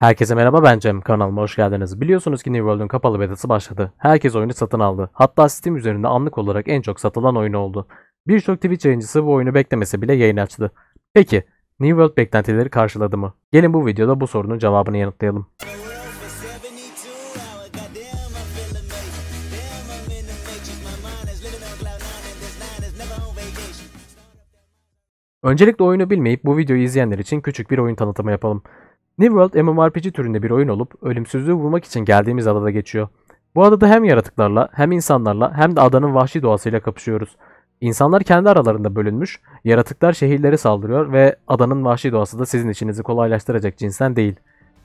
Herkese merhaba ben Cem kanalıma hoş geldiniz. Biliyorsunuz ki New World'un kapalı betası başladı. Herkes oyunu satın aldı. Hatta Steam üzerinde anlık olarak en çok satılan oyun oldu. Birçok Twitch yayıncısı bu oyunu beklemese bile yayın açtı. Peki New World beklentileri karşıladı mı? Gelin bu videoda bu sorunun cevabını yanıtlayalım. Öncelikle oyunu bilmeyip bu videoyu izleyenler için küçük bir oyun tanıtımı yapalım. New World MMORPG türünde bir oyun olup ölümsüzlüğü vurmak için geldiğimiz adada geçiyor. Bu adada hem yaratıklarla hem insanlarla hem de adanın vahşi doğasıyla kapışıyoruz. İnsanlar kendi aralarında bölünmüş, yaratıklar şehirlere saldırıyor ve adanın vahşi doğası da sizin içinizi kolaylaştıracak cinsten değil.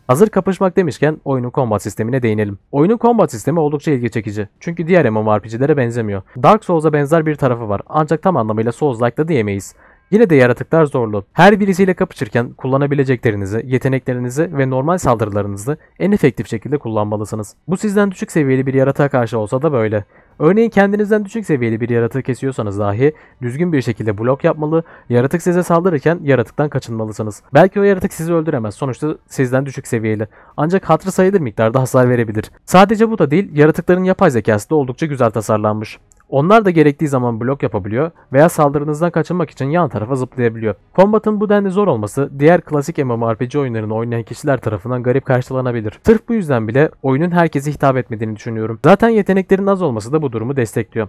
Hazır kapışmak demişken oyunun combat sistemine değinelim. Oyunun combat sistemi oldukça ilgi çekici. Çünkü diğer MMORPG'lere benzemiyor. Dark Souls'a benzer bir tarafı var ancak tam anlamıyla Souls-like da diyemeyiz. Yine de yaratıklar zorlu. Her birisiyle kapışırken kullanabileceklerinizi, yeteneklerinizi ve normal saldırılarınızı en efektif şekilde kullanmalısınız. Bu sizden düşük seviyeli bir yaratığa karşı olsa da böyle. Örneğin kendinizden düşük seviyeli bir yaratığı kesiyorsanız dahi düzgün bir şekilde blok yapmalı, yaratık size saldırırken yaratıktan kaçınmalısınız. Belki o yaratık sizi öldüremez sonuçta sizden düşük seviyeli. Ancak hatırı sayılır miktarda hasar verebilir. Sadece bu da değil, yaratıkların yapay zekası da oldukça güzel tasarlanmış. Onlar da gerektiği zaman blok yapabiliyor veya saldırınızdan kaçınmak için yan tarafa zıplayabiliyor. Combat'ın bu denli zor olması diğer klasik MMORPG oyunlarını oynayan kişiler tarafından garip karşılanabilir. Sırf bu yüzden bile oyunun herkese hitap etmediğini düşünüyorum. Zaten yeteneklerin az olması da bu durumu destekliyor.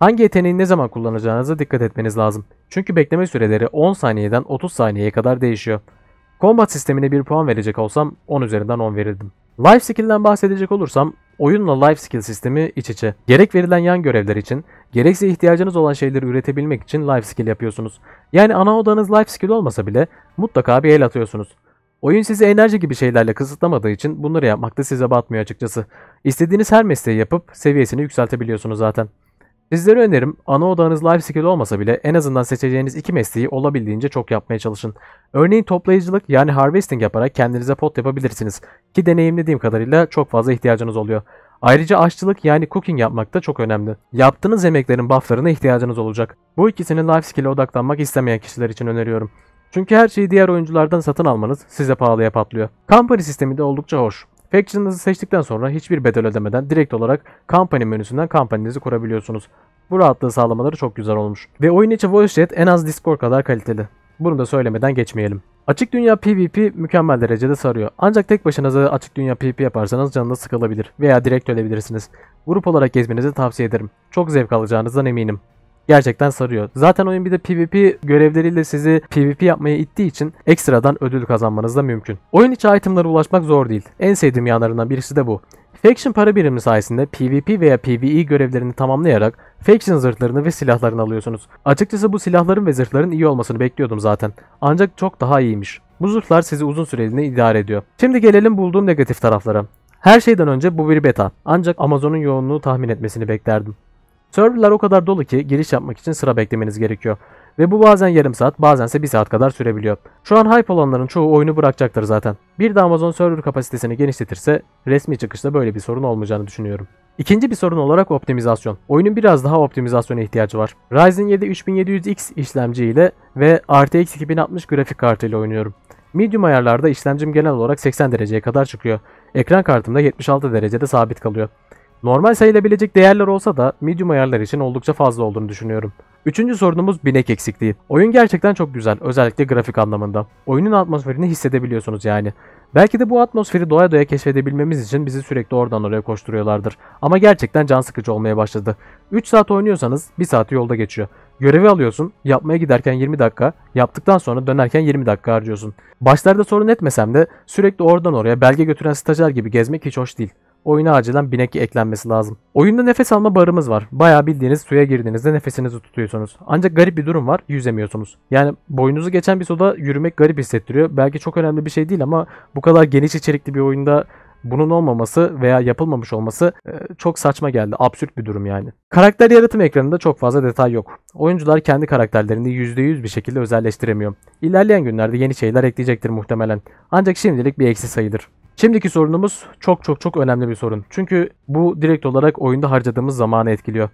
Hangi yeteneği ne zaman kullanacağınıza dikkat etmeniz lazım. Çünkü bekleme süreleri 10 saniyeden 30 saniyeye kadar değişiyor. Combat sistemine bir puan verecek olsam 10 üzerinden 10 verirdim. Life skill'den bahsedecek olursam Oyunla life skill sistemi iç içe. Gerek verilen yan görevler için, gerekse ihtiyacınız olan şeyleri üretebilmek için life skill yapıyorsunuz. Yani ana odanız life skill olmasa bile mutlaka bir el atıyorsunuz. Oyun sizi enerji gibi şeylerle kısıtlamadığı için bunları yapmak da size batmıyor açıkçası. İstediğiniz her mesleği yapıp seviyesini yükseltebiliyorsunuz zaten. Sizlere önerim ana odanız life skill olmasa bile en azından seçeceğiniz iki mesleği olabildiğince çok yapmaya çalışın. Örneğin toplayıcılık yani harvesting yaparak kendinize pot yapabilirsiniz ki deneyimlediğim kadarıyla çok fazla ihtiyacınız oluyor. Ayrıca aşçılık yani cooking yapmak da çok önemli. Yaptığınız yemeklerin bufflarına ihtiyacınız olacak. Bu ikisini life skill'e odaklanmak istemeyen kişiler için öneriyorum. Çünkü her şeyi diğer oyunculardan satın almanız size pahalıya patlıyor. Company sistemi de oldukça hoş. Faction'ınızı seçtikten sonra hiçbir bedel ödemeden direkt olarak Company menüsünden kampanyanızı kurabiliyorsunuz. Bu rahatlığı sağlamaları çok güzel olmuş. Ve oyun içi voice chat en az Discord kadar kaliteli. Bunu da söylemeden geçmeyelim. Açık dünya PvP mükemmel derecede sarıyor. Ancak tek başınıza açık dünya PvP yaparsanız canınız sıkılabilir veya direkt ölebilirsiniz. Grup olarak gezmenizi tavsiye ederim. Çok zevk alacağınızdan eminim gerçekten sarıyor. Zaten oyun bir de PvP görevleriyle sizi PvP yapmaya ittiği için ekstradan ödül kazanmanız da mümkün. Oyun içi itemlara ulaşmak zor değil. En sevdiğim yanlarından birisi de bu. Faction para birimi sayesinde PvP veya PvE görevlerini tamamlayarak Faction zırhlarını ve silahlarını alıyorsunuz. Açıkçası bu silahların ve zırhların iyi olmasını bekliyordum zaten. Ancak çok daha iyiymiş. Bu zırhlar sizi uzun süreliğine idare ediyor. Şimdi gelelim bulduğum negatif taraflara. Her şeyden önce bu bir beta. Ancak Amazon'un yoğunluğu tahmin etmesini beklerdim. Serverlar o kadar dolu ki giriş yapmak için sıra beklemeniz gerekiyor. Ve bu bazen yarım saat bazense bir saat kadar sürebiliyor. Şu an hype olanların çoğu oyunu bırakacaktır zaten. Bir de Amazon server kapasitesini genişletirse resmi çıkışta böyle bir sorun olmayacağını düşünüyorum. İkinci bir sorun olarak optimizasyon. Oyunun biraz daha optimizasyona ihtiyacı var. Ryzen 7 3700X işlemci ile ve RTX 2060 grafik kartı ile oynuyorum. Medium ayarlarda işlemcim genel olarak 80 dereceye kadar çıkıyor. Ekran kartımda 76 derecede sabit kalıyor. Normal sayılabilecek değerler olsa da medium ayarlar için oldukça fazla olduğunu düşünüyorum. Üçüncü sorunumuz binek eksikliği. Oyun gerçekten çok güzel, özellikle grafik anlamında. Oyunun atmosferini hissedebiliyorsunuz yani. Belki de bu atmosferi doya doya keşfedebilmemiz için bizi sürekli oradan oraya koşturuyorlardır. Ama gerçekten can sıkıcı olmaya başladı. 3 saat oynuyorsanız 1 saati yolda geçiyor. Görevi alıyorsun, yapmaya giderken 20 dakika, yaptıktan sonra dönerken 20 dakika harcıyorsun. Başlarda sorun etmesem de sürekli oradan oraya belge götüren stajyer gibi gezmek hiç hoş değil oyuna acilen binek eklenmesi lazım. Oyunda nefes alma barımız var. Baya bildiğiniz suya girdiğinizde nefesinizi tutuyorsunuz. Ancak garip bir durum var. Yüzemiyorsunuz. Yani boynunuzu geçen bir suda yürümek garip hissettiriyor. Belki çok önemli bir şey değil ama bu kadar geniş içerikli bir oyunda bunun olmaması veya yapılmamış olması e, çok saçma geldi. Absürt bir durum yani. Karakter yaratım ekranında çok fazla detay yok. Oyuncular kendi karakterlerini %100 bir şekilde özelleştiremiyor. İlerleyen günlerde yeni şeyler ekleyecektir muhtemelen. Ancak şimdilik bir eksi sayıdır. Şimdiki sorunumuz çok çok çok önemli bir sorun. Çünkü bu direkt olarak oyunda harcadığımız zamanı etkiliyor.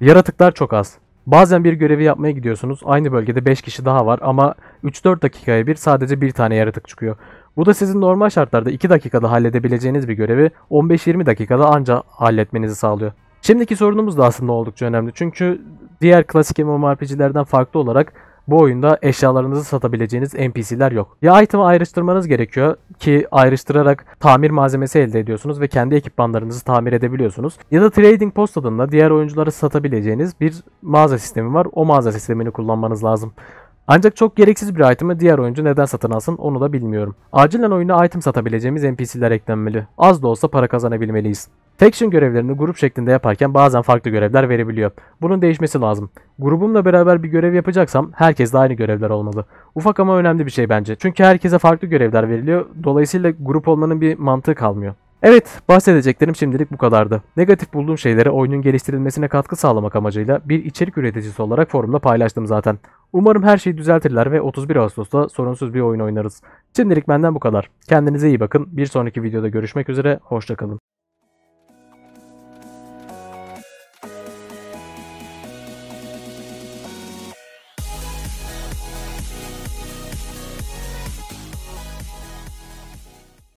Yaratıklar çok az. Bazen bir görevi yapmaya gidiyorsunuz. Aynı bölgede 5 kişi daha var ama 3-4 dakikaya bir sadece bir tane yaratık çıkıyor. Bu da sizin normal şartlarda 2 dakikada halledebileceğiniz bir görevi 15-20 dakikada ancak halletmenizi sağlıyor. Şimdiki sorunumuz da aslında oldukça önemli. Çünkü diğer klasik MMORPG'lerden farklı olarak bu oyunda eşyalarınızı satabileceğiniz NPC'ler yok. Ya item'ı ayrıştırmanız gerekiyor ki ayrıştırarak tamir malzemesi elde ediyorsunuz ve kendi ekipmanlarınızı tamir edebiliyorsunuz. Ya da trading post adında diğer oyunculara satabileceğiniz bir mağaza sistemi var. O mağaza sistemini kullanmanız lazım. Ancak çok gereksiz bir item'ı diğer oyuncu neden satın alsın onu da bilmiyorum. Acilen oyuna item satabileceğimiz NPC'ler eklenmeli. Az da olsa para kazanabilmeliyiz. Faction görevlerini grup şeklinde yaparken bazen farklı görevler verebiliyor. Bunun değişmesi lazım. Grubumla beraber bir görev yapacaksam herkes de aynı görevler olmalı. Ufak ama önemli bir şey bence. Çünkü herkese farklı görevler veriliyor. Dolayısıyla grup olmanın bir mantığı kalmıyor. Evet, bahsedeceklerim şimdilik bu kadardı. Negatif bulduğum şeylere oyunun geliştirilmesine katkı sağlamak amacıyla bir içerik üreticisi olarak forumda paylaştım zaten. Umarım her şeyi düzeltirler ve 31 Ağustos'ta sorunsuz bir oyun oynarız. Şimdilik benden bu kadar. Kendinize iyi bakın. Bir sonraki videoda görüşmek üzere. Hoşçakalın.